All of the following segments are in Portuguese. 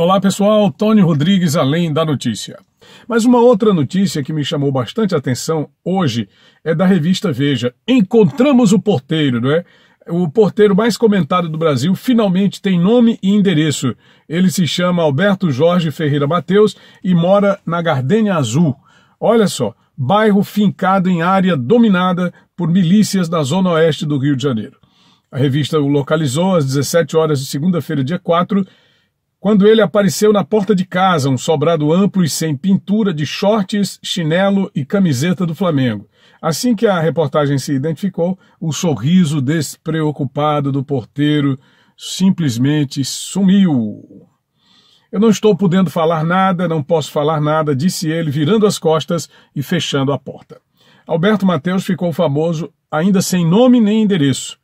Olá pessoal, Tony Rodrigues, além da notícia. Mas uma outra notícia que me chamou bastante atenção hoje é da revista Veja. Encontramos o porteiro, não é? O porteiro mais comentado do Brasil finalmente tem nome e endereço. Ele se chama Alberto Jorge Ferreira Mateus e mora na Gardenia Azul. Olha só, bairro fincado em área dominada por milícias da zona oeste do Rio de Janeiro. A revista o localizou às 17 horas de segunda-feira, dia 4, quando ele apareceu na porta de casa, um sobrado amplo e sem pintura, de shorts, chinelo e camiseta do Flamengo. Assim que a reportagem se identificou, o sorriso despreocupado do porteiro simplesmente sumiu. Eu não estou podendo falar nada, não posso falar nada, disse ele, virando as costas e fechando a porta. Alberto Mateus ficou famoso ainda sem nome nem endereço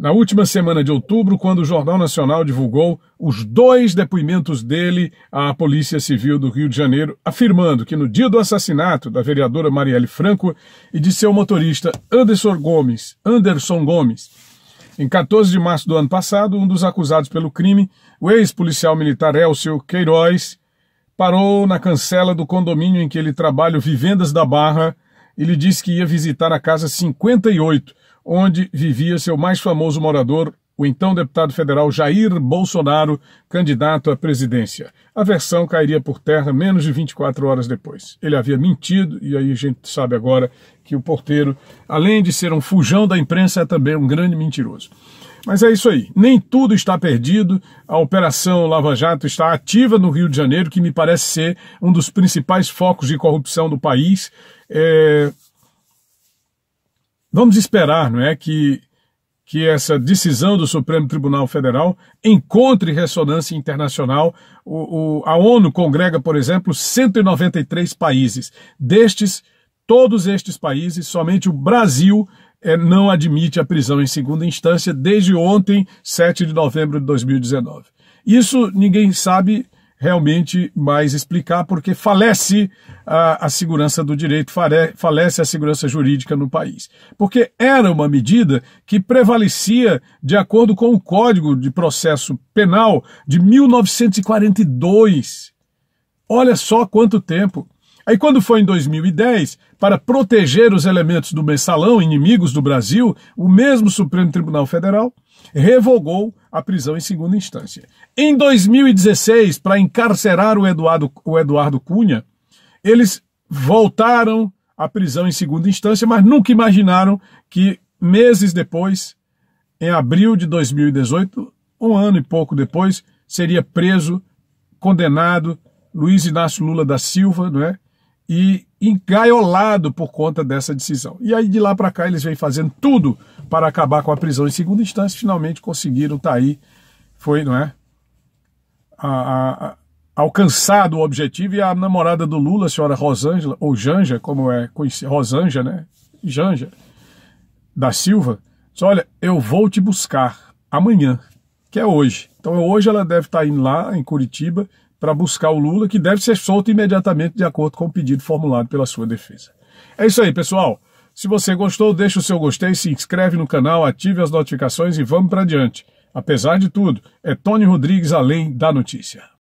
na última semana de outubro, quando o Jornal Nacional divulgou os dois depoimentos dele à Polícia Civil do Rio de Janeiro, afirmando que no dia do assassinato da vereadora Marielle Franco e de seu motorista Anderson Gomes, Anderson Gomes, em 14 de março do ano passado, um dos acusados pelo crime, o ex-policial militar Elcio Queiroz, parou na cancela do condomínio em que ele trabalha, Vivendas da Barra, e lhe disse que ia visitar a casa 58 onde vivia seu mais famoso morador, o então deputado federal Jair Bolsonaro, candidato à presidência. A versão cairia por terra menos de 24 horas depois. Ele havia mentido, e aí a gente sabe agora que o porteiro, além de ser um fujão da imprensa, é também um grande mentiroso. Mas é isso aí. Nem tudo está perdido. A Operação Lava Jato está ativa no Rio de Janeiro, que me parece ser um dos principais focos de corrupção do país. É, Vamos esperar, não é, que que essa decisão do Supremo Tribunal Federal encontre ressonância internacional. O, o, a ONU congrega, por exemplo, 193 países. Destes, todos estes países, somente o Brasil é, não admite a prisão em segunda instância desde ontem, 7 de novembro de 2019. Isso ninguém sabe realmente mais explicar, porque falece a, a, segurança do direito, falece a segurança jurídica no país. Porque era uma medida que prevalecia de acordo com o Código de Processo Penal de 1942. Olha só quanto tempo! Aí, quando foi em 2010, para proteger os elementos do mensalão, inimigos do Brasil, o mesmo Supremo Tribunal Federal revogou a prisão em segunda instância. Em 2016, para encarcerar o Eduardo, o Eduardo Cunha, eles voltaram à prisão em segunda instância, mas nunca imaginaram que meses depois, em abril de 2018, um ano e pouco depois, seria preso, condenado Luiz Inácio Lula da Silva, não é? e engaiolado por conta dessa decisão. E aí de lá para cá eles vêm fazendo tudo para acabar com a prisão em segunda instância, finalmente conseguiram tá aí, foi, não é? A, a, alcançado o objetivo e a namorada do Lula, a senhora Rosângela, ou Janja, como é conhecida, Rosângela, né? Janja, da Silva, disse, olha, eu vou te buscar amanhã, que é hoje. Então hoje ela deve estar tá indo lá em Curitiba, para buscar o Lula, que deve ser solto imediatamente de acordo com o pedido formulado pela sua defesa. É isso aí, pessoal. Se você gostou, deixa o seu gostei, se inscreve no canal, ative as notificações e vamos para diante. Apesar de tudo, é Tony Rodrigues além da notícia.